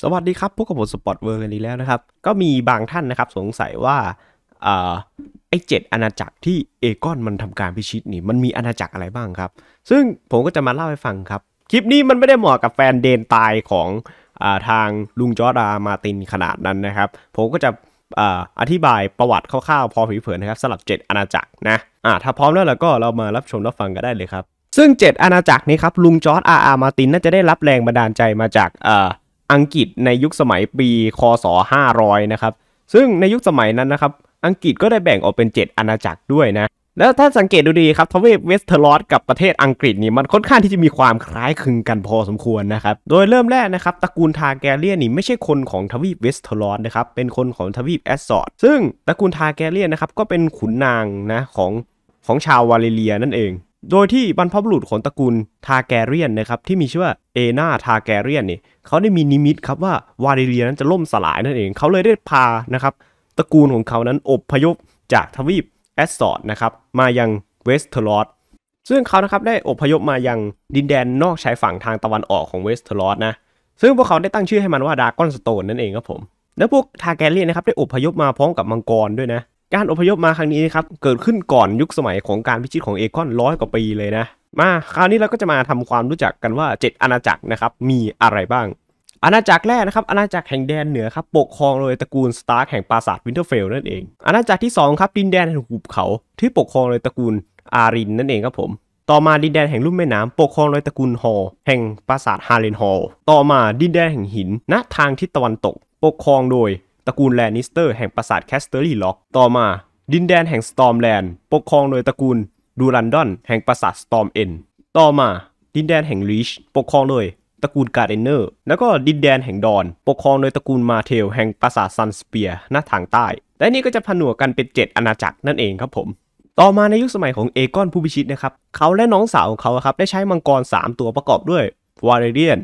สวัสดีครับ พวกกับผมสปอตเวอร์กันอีกแล้วนะครับ ก็มีบางท่านนะครับ สงสัยว่าไอ้เจ็ดอาณาจักรที่เอกอนมันทำการพิชิตนี่มันมีอาณาจักรอะไรบ้างครับ ซึ่งผมก็จะมาเล่าให้ฟังครับ คลิปนี้มันไม่ได้เหมาะกับแฟนเดนตายของอทางลุงจอร์ดามาตินขนาดนั้นนะครับ ผมก็จะอธิบายประวัติคร่าวๆพอผิวเผินนะครับสำหรับ 7 อาณาจักรนะะถ้าพร้อมแล้วเราก็เรามารับชมรับฟังกันได้เลยครับซึ่ง 7 อาณาจักรนี้ครับลุงจอร์ดอาอามาตินน่าจะได้รับแรงบันดาลใจมาจากอังกฤษในยุคสมัยปีคศ 500 นะครับ ซึ่งในยุคสมัยนั้นนะครับ อังกฤษก็ได้แบ่งออกเป็น 7อาณาจักรด้วยนะ แล้วถ้าสังเกตดูดีครับ ทวีปเวสเทอร์ลอสกับประเทศอังกฤษนี่ มันค่อนข้างที่จะมีความคล้ายคลึงกันพอสมควรนะครับ โดยเริ่มแรกนะครับ ตระกูลทาแกเลียนนี่ไม่ใช่คนของทวีปเวสเทอร์ลอสนะครับ เป็นคนของทวีปแอสซอดซึ่งตระกูลทาแกเลียนนะครับ ก็เป็นขุนนางนะของของชาววาเลเรียนั่นเองโดยที่บรรพบุรุษของตระกูลทาแกเรียนนะครับที่มีชื่อว่าเอนาทาแกเรียนนี่เขาได้มีนิมิตครับว่าวาดิเลียนั้นจะล่มสลายนั่นเองเขาเลยได้พานะครับตระกูลของเขานั้นอบพยพจากทวีปแอสซอดนะครับมายังเวสเทอร์ลอดซึ่งเขานะครับได้อบพยพมายังดินแดนนอกชายฝั่งทางตะวันออกของเวสเทอร์ลอดนะซึ่งพวกเขาได้ตั้งชื่อให้มันว่าดากอนสโตนนั่นเองครับผม แล้วพวกทาแกเรียนนะครับได้อบพยพมาพร้อมกับมังกรด้วยนะการอพยพมาครั้งนี้นะครับเกิดขึ้นก่อนยุคสมัยของการพิชิตของเอคอนร้อยกว่าปีเลยนะ มา คราวนี้เราก็จะมาทำความรู้จักกันว่า 7อาณาจักรนะครับ มีอะไรบ้าง อาณาจักรแรกนะครับอาณาจักรแห่งแดนเหนือครับ ปกครองโดยตระกูลสตาร์แห่งปราสาทวินเทอร์เฟลนั่นเองอาณาจักรที่2ครับดินแดนแห่งหุบเขาที่ปกครองโดยตระกูลอารินนั่นเองครับผมต่อมาดินแดนแห่งลุ่มแม่น้ำ ปกครองโดยตระกูลฮอลแห่งปราสาทฮาเลนฮอลต่อมาดินแดนแห่งหินณทางทิศตะวันตกปกครองโดยระกูลแลนนิสเตอร์แห่งปราสาทแคสเตอรี่ล็อก ต่อมา ดินแดนแห่งสตอร์มแลนด์ ปกครองโดยตระกูลดูรันดอน แห่งปราสาทสตอร์มเอ็นต่อมาดินแดนแห่งลิชปกครองโดยตระกูลการ์เดนเนอร์ แล้วก็ดินแดนแห่งดอนปกครองโดยตระกูลมาเทลแห่งปราสาทซันสเปียร์หน้าทางใต้และนี่ก็จะผนวกกันเป็น 7อาณาจักรนั่นเองครับผม ต่อมาในยุคสมัยของเอกอนผู้พิชิตนะครับ เขาและน้องสาวของเขาครับได้ใช้มังกร 3 ตัวประกอบด้วยวาเรเรียน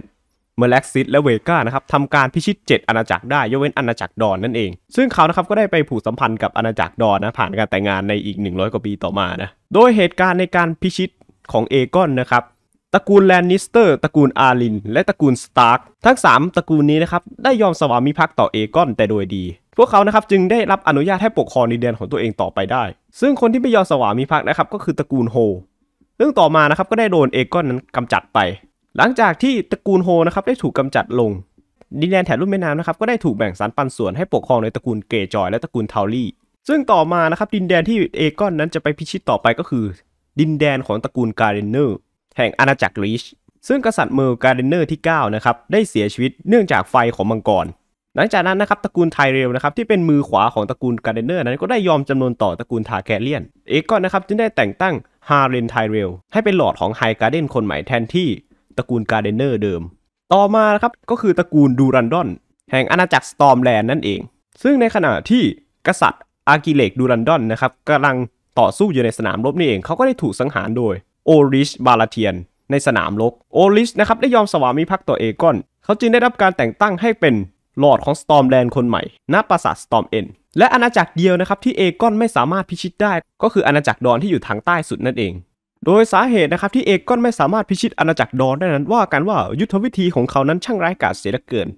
เมลักซิตและเวก้านะครับทำการพิชิต7อาณาจักรได้ยกเว้นอาณาจักรดอนนั่นเอง ซึ่งเขานะครับก็ได้ไปผูกสัมพันธ์กับอาณาจักรดอนนะ ผ่านการแต่งงานในอีก 100 กว่าปีต่อมานะ โดยเหตุการณ์ในการพิชิตของเอกอนนะครับตระกูลแลนนิสเตอร์ตระกูลอารินและตระกูลสตาร์กทั้ง 3 ตระกูลนี้นะครับ ได้ยอมสวามิภักดิ์ต่อเอกอนแต่โดยดีพวกเขานะครับจึงได้รับอนุญาตให้ปกครองดินแดนของตัวเองต่อไปได้ ซึ่งคนที่ไม่ยอมสวามิภักดิ์นะครับก็คือตระกูลโฮเรื่องต่อมานะครับก็ได้โดนเอกอนนั้นกำจัดไปหลังจากที่ตระกูลโฮนะครับได้ถูกกำจัดลง ดินแดนแถบลุ่มแม่น้ำนะครับก็ได้ถูกแบ่งสรรปันส่วนให้ปกครองโดยตระกูลเกจอยและตระกูลเทาลี่ ซึ่งต่อมานะครับดินแดนที่เอกอนนั้นจะไปพิชิตต่อไปก็คือ ดินแดนของตระกูลการเดนเนอร์แห่งอาณาจักรลิช ซึ่งกษัตริย์เมอร์การเดนเนอร์ที่9นะครับได้เสียชีวิตเนื่องจากไฟของมังกร หลังจากนั้นนะครับตระกูลไทเรลนะครับที่เป็นมือขวาของตระกูลการเดนเนอร์นั้นก็ได้ยอมจำนนต่อตระกูลทาแคเลียน เอกอนนะครับจึงได้แต่งตั้งฮาเรนไทเรลให้เป็นหลอดของไฮการ์เดนคนใหม่แทนที่ตระกูลการเดนเนอร์เดิม ต่อมาครับก็คือตระกูลดูรันดอนแห่งอาณาจักรสตอมแลนด์นั่นเอง ซึ่งในขณะที่กษัตริย์อากิเลกดูรันดอนนะครับกำลังต่อสู้อยู่ในสนามรบนี่เองเขาก็ได้ถูกสังหารโดยโอริชบาลาเทียนในสนามรบโอริชนะครับได้ยอมสวามิภักดิ์ต่อเอกอนเขาจึงได้รับการแต่งตั้งให้เป็นลอร์ดของสตอมแลนด์คนใหม่ณปราสาทสตอมเอ็นและอาณาจักรเดียวนะครับที่เอกอนไม่สามารถพิชิตได้ ก็คืออาณาจักรดอนที่อยู่ทางใต้สุดนั่นเองโดยสาเหตุนะครับที่เอกอนไม่สามารถพิชิตอาณาจักรดอนได้นั้นว่ากันว่ายุทธวิธีของเขานั้นช่างร้ายกาจเสียเหลือเกิน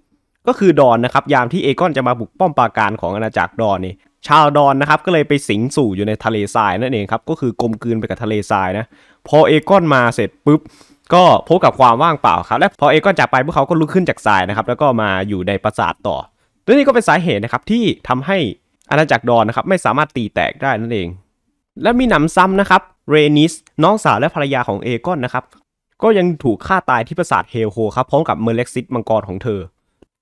ก็คือดอนนะครับ ยามที่เอกอนจะมาบุกป้อมปราการของอาณาจักรดอนนี่ชาวดอนนะครับก็เลยไปสิงสู่อยู่ในทะเลทรายนั่นเองครับก็คือกลมกลืนไปกับทะเลทรายนะ พอเอกอนมาเสร็จปุ๊บ ก็พบกับความว่างเปล่าครับ และพอเอกอนจากไปพวกเขาก็ลุกขึ้นจากทรายนะครับ แล้วก็มาอยู่ในปราสาทต่อ ตัวนี่ก็เป็นสาเหตุนะครับ ที่ทำให้อาณาจักรดอนนะครับ ไม่สามารถตีแตกได้นั่นเอง และมีหนำซ้ำนะครับเรนิสน้องสาวและภรรยาของเอกอนนะครับ ก็ยังถูกฆ่าตายที่ปราสาทเฮลโฮครับ พร้อมกับเมเล็กซิสมังกรของเธอ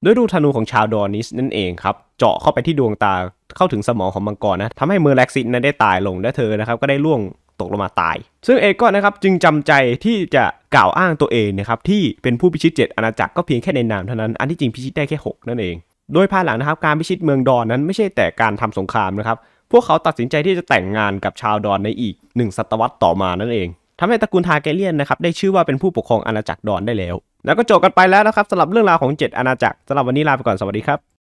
ด้วยดูธนูของชาวดอนิสนั่นเองครับ เจาะเข้าไปที่ดวงตาเข้าถึงสมองของมังกรนะทำให้เมเล็กซิสนั้นได้ตายลงและเธอนะครับ ก็ได้ล่วงตกลงมาตาย ซึ่งเอกอนนะครับจึงจำใจที่จะกล่าวอ้างตัวเองนะครับที่เป็นผู้พิชิตเจ็ดอาณาจักรก็เพียงแค่ในนามเท่านั้นอันที่จริงพิชิตได้แค่ 6 นั่นเองโดยภายหลังนะครับการพิชิตเมืองดอนนั้นไม่ใช่แต่การทำสงครามนะครับพวกเขาตัดสินใจที่จะแต่งงานกับชาวดอนในอีกหนึ่งศตวรรษต่อมานั่นเองทำให้ตระกูลทาเกเลียนนะครับ ได้ชื่อว่าเป็นผู้ปกครองอาณาจักรดอนได้แล้ว แล้วก็จบกันไปแล้วนะครับสำหรับเรื่องราวของ 7 อาณาจักรสำหรับวันนี้ลาไปก่อน สวัสดีครับ